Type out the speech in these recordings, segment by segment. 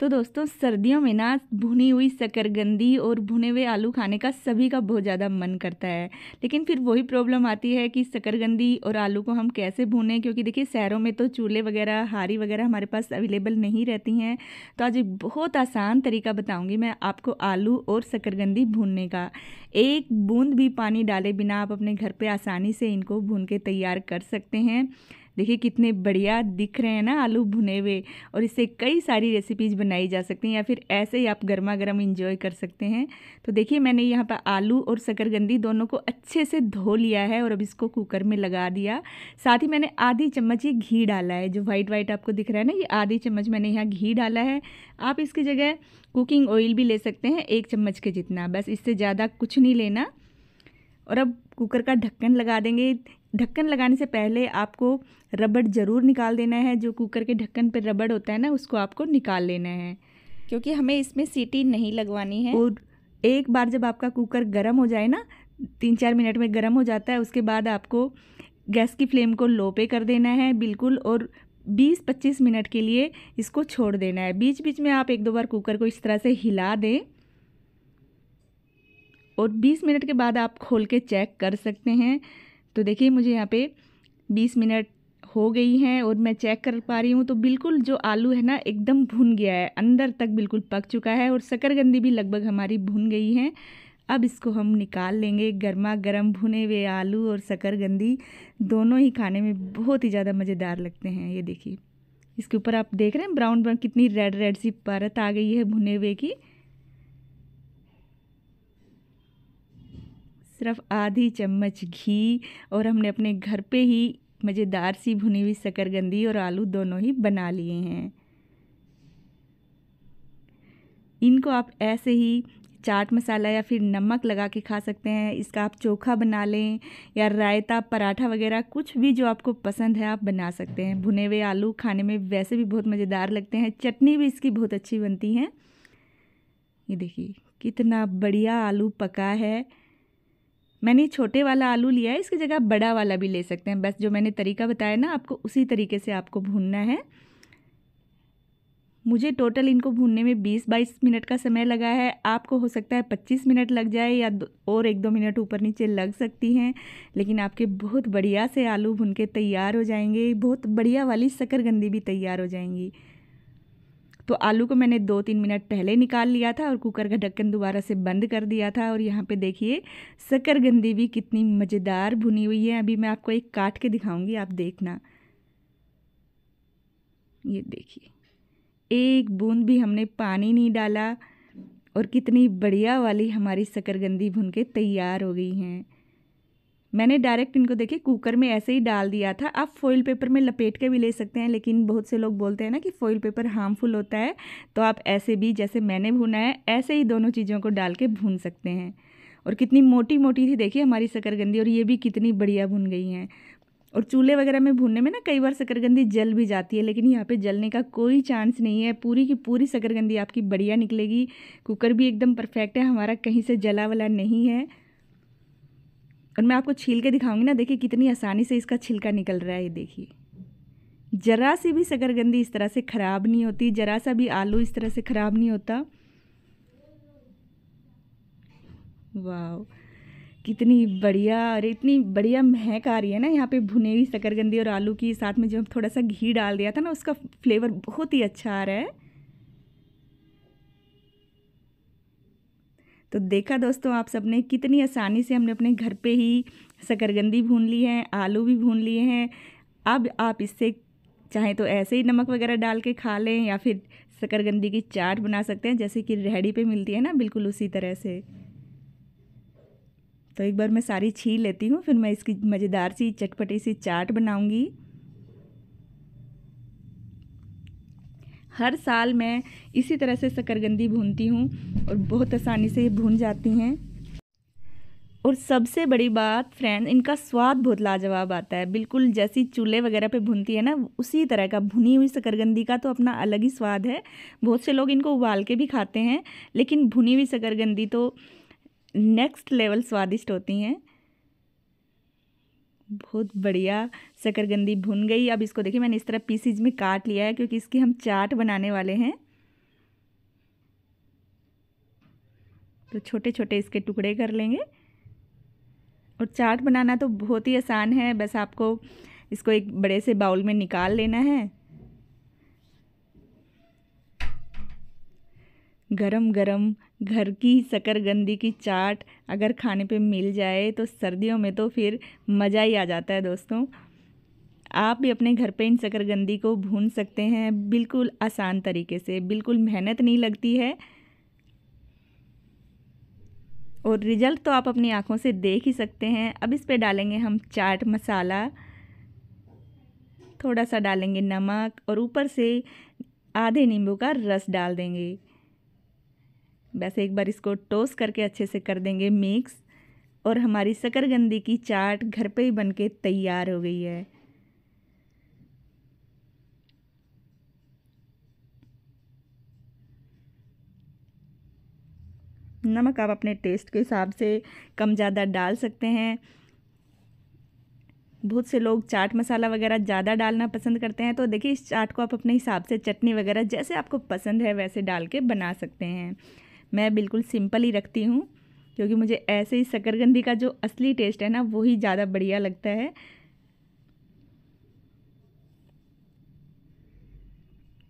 तो दोस्तों सर्दियों में ना भुनी हुई शकरगंदी और भुने हुए आलू खाने का सभी का बहुत ज़्यादा मन करता है लेकिन फिर वही प्रॉब्लम आती है कि शकरगंदी और आलू को हम कैसे भूनें क्योंकि देखिए शहरों में तो चूल्हे वगैरह हारी वगैरह हमारे पास अवेलेबल नहीं रहती हैं तो आज एक बहुत आसान तरीका बताऊँगी मैं आपको आलू और शकरगंदी भूनने का एक बूंद भी पानी डाले बिना आप अपने घर पर आसानी से इनको भून के तैयार कर सकते हैं देखिए कितने बढ़िया दिख रहे हैं ना आलू भुने हुए और इससे कई सारी रेसिपीज़ बनाई जा सकती हैं या फिर ऐसे ही आप गर्मा गर्म इंजॉय कर सकते हैं तो देखिए मैंने यहाँ पर आलू और शकरगंदी दोनों को अच्छे से धो लिया है और अब इसको कुकर में लगा दिया साथ ही मैंने आधी चम्मच ये घी डाला है जो वाइट वाइट आपको दिख रहा है ना ये आधी चम्मच मैंने यहाँ घी डाला है आप इसकी जगह कुकिंग ऑयल भी ले सकते हैं एक चम्मच के जितना बस इससे ज़्यादा कुछ नहीं लेना और अब कुकर का ढक्कन लगा देंगे ढक्कन लगाने से पहले आपको रबड़ ज़रूर निकाल देना है जो कुकर के ढक्कन पर रबड़ होता है ना उसको आपको निकाल लेना है क्योंकि हमें इसमें सीटी नहीं लगवानी है और एक बार जब आपका कुकर गर्म हो जाए ना तीन चार मिनट में गर्म हो जाता है उसके बाद आपको गैस की फ्लेम को लो पे कर देना है बिल्कुल और 20-25 मिनट के लिए इसको छोड़ देना है बीच बीच में आप एक दो बार कुकर को इस तरह से हिला दें और 20 मिनट के बाद आप खोल के चेक कर सकते हैं तो देखिए मुझे यहाँ पे बीस मिनट हो गई हैं और मैं चेक कर पा रही हूँ तो बिल्कुल जो आलू है ना एकदम भुन गया है अंदर तक बिल्कुल पक चुका है और शकरगंदी भी लगभग हमारी भुन गई है अब इसको हम निकाल लेंगे गर्मा गर्म भुने हुए आलू और शकरगंदी दोनों ही खाने में बहुत ही ज़्यादा मज़ेदार लगते हैं ये देखिए इसके ऊपर आप देख रहे हैं ब्राउन ब्राउन कितनी रेड रेड सी परत आ गई है भुने हुए की सिर्फ आधी चम्मच घी और हमने अपने घर पे ही मज़ेदार सी भुनी हुई शकरगंदी और आलू दोनों ही बना लिए हैं इनको आप ऐसे ही चाट मसाला या फिर नमक लगा के खा सकते हैं इसका आप चोखा बना लें या रायता पराठा वगैरह कुछ भी जो आपको पसंद है आप बना सकते हैं भुने हुए आलू खाने में वैसे भी बहुत मज़ेदार लगते हैं चटनी भी इसकी बहुत अच्छी बनती है ये देखिए कितना बढ़िया आलू पका है मैंने छोटे वाला आलू लिया है इसकी जगह बड़ा वाला भी ले सकते हैं बस जो मैंने तरीका बताया ना आपको उसी तरीके से आपको भूनना है मुझे टोटल इनको भूनने में 20-22 मिनट का समय लगा है आपको हो सकता है 25 मिनट लग जाए या और एक दो मिनट ऊपर नीचे लग सकती हैं लेकिन आपके बहुत बढ़िया से आलू भुन के तैयार हो जाएंगे बहुत बढ़िया वाली शकरगंदी भी तैयार हो जाएंगी तो आलू को मैंने दो तीन मिनट पहले निकाल लिया था और कुकर का ढक्कन दोबारा से बंद कर दिया था और यहाँ पे देखिए शकरगंदी भी कितनी मज़ेदार भुनी हुई है अभी मैं आपको एक काट के दिखाऊंगी आप देखना ये देखिए एक बूंद भी हमने पानी नहीं डाला और कितनी बढ़िया वाली हमारी शकरगंदी भुन के तैयार हो गई हैं मैंने डायरेक्ट इनको देखिए कुकर में ऐसे ही डाल दिया था आप फॉइल पेपर में लपेट के भी ले सकते हैं लेकिन बहुत से लोग बोलते हैं ना कि फॉइल पेपर हार्मफुल होता है तो आप ऐसे भी जैसे मैंने भुना है ऐसे ही दोनों चीज़ों को डाल के भून सकते हैं और कितनी मोटी मोटी थी देखिए हमारी शकरगंदी और ये भी कितनी बढ़िया भुन गई हैं और चूल्हे वगैरह में भूनने में ना कई बार शकरगंदी जल भी जाती है लेकिन यहाँ पे जलने का कोई चांस नहीं है पूरी की पूरी शकरगंदी आपकी बढ़िया निकलेगी कुकर भी एकदम परफेक्ट है हमारा कहीं से जला वाला नहीं है और मैं आपको छील के दिखाऊंगी ना देखिए कितनी आसानी से इसका छिलका निकल रहा है ये देखिए ज़रा सी भी शकरगंदी इस तरह से ख़राब नहीं होती ज़रा सा भी आलू इस तरह से ख़राब नहीं होता वाह कितनी बढ़िया और इतनी बढ़िया महक आ रही है ना यहाँ पे भुने हुई शकरगंदी और आलू की साथ में जो थोड़ा सा घी डाल दिया था ना उसका फ्लेवर बहुत ही अच्छा आ रहा है तो देखा दोस्तों आप सबने कितनी आसानी से हमने अपने घर पे ही शकरगंदी भून ली है आलू भी भून लिए हैं अब आप इससे चाहे तो ऐसे ही नमक वगैरह डाल के खा लें या फिर शकरगंदी की चाट बना सकते हैं जैसे कि रेहड़ी पे मिलती है ना बिल्कुल उसी तरह से तो एक बार मैं सारी छील लेती हूँ फिर मैं इसकी मज़ेदार सी चटपटी सी चाट बनाऊँगी हर साल मैं इसी तरह से शकरगंदी भूनती हूँ और बहुत आसानी से ये भून जाती हैं और सबसे बड़ी बात फ्रेंड इनका स्वाद बहुत लाजवाब आता है बिल्कुल जैसी चूल्हे वगैरह पे भुनती है ना उसी तरह का भुनी हुई शकरगंदी का तो अपना अलग ही स्वाद है बहुत से लोग इनको उबाल के भी खाते हैं लेकिन भुनी हुई शकरगंदी तो नेक्स्ट लेवल स्वादिष्ट होती हैं बहुत बढ़िया शकरगंदी भुन गई अब इसको देखिए मैंने इस तरह पीसीज में काट लिया है क्योंकि इसकी हम चाट बनाने वाले हैं तो छोटे छोटे इसके टुकड़े कर लेंगे और चाट बनाना तो बहुत ही आसान है बस आपको इसको एक बड़े से बाउल में निकाल लेना है गरम गरम घर की शकरगंदी की चाट अगर खाने पे मिल जाए तो सर्दियों में तो फिर मज़ा ही आ जाता है दोस्तों आप भी अपने घर पे इन शकरगंदी को भून सकते हैं बिल्कुल आसान तरीके से बिल्कुल मेहनत नहीं लगती है और रिजल्ट तो आप अपनी आँखों से देख ही सकते हैं अब इस पे डालेंगे हम चाट मसाला थोड़ा सा डालेंगे नमक और ऊपर से आधे नींबू का रस डाल देंगे वैसे एक बार इसको टोस करके अच्छे से कर देंगे मिक्स और हमारी शकरगंदी की चाट घर पे ही बनके तैयार हो गई है नमक आप अपने टेस्ट के हिसाब से कम ज़्यादा डाल सकते हैं बहुत से लोग चाट मसाला वगैरह ज़्यादा डालना पसंद करते हैं तो देखिए इस चाट को आप अपने हिसाब से चटनी वगैरह जैसे आपको पसंद है वैसे डाल के बना सकते हैं मैं बिल्कुल सिंपल ही रखती हूँ क्योंकि मुझे ऐसे ही शकरगंदी का जो असली टेस्ट है ना वही ज़्यादा बढ़िया लगता है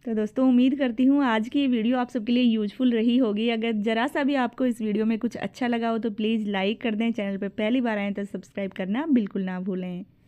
तो दोस्तों उम्मीद करती हूँ आज की वीडियो आप सबके लिए यूजफुल रही होगी अगर ज़रा सा भी आपको इस वीडियो में कुछ अच्छा लगा हो तो प्लीज़ लाइक कर दें चैनल पर पहली बार आएँ तो सब्सक्राइब करना बिल्कुल ना भूलें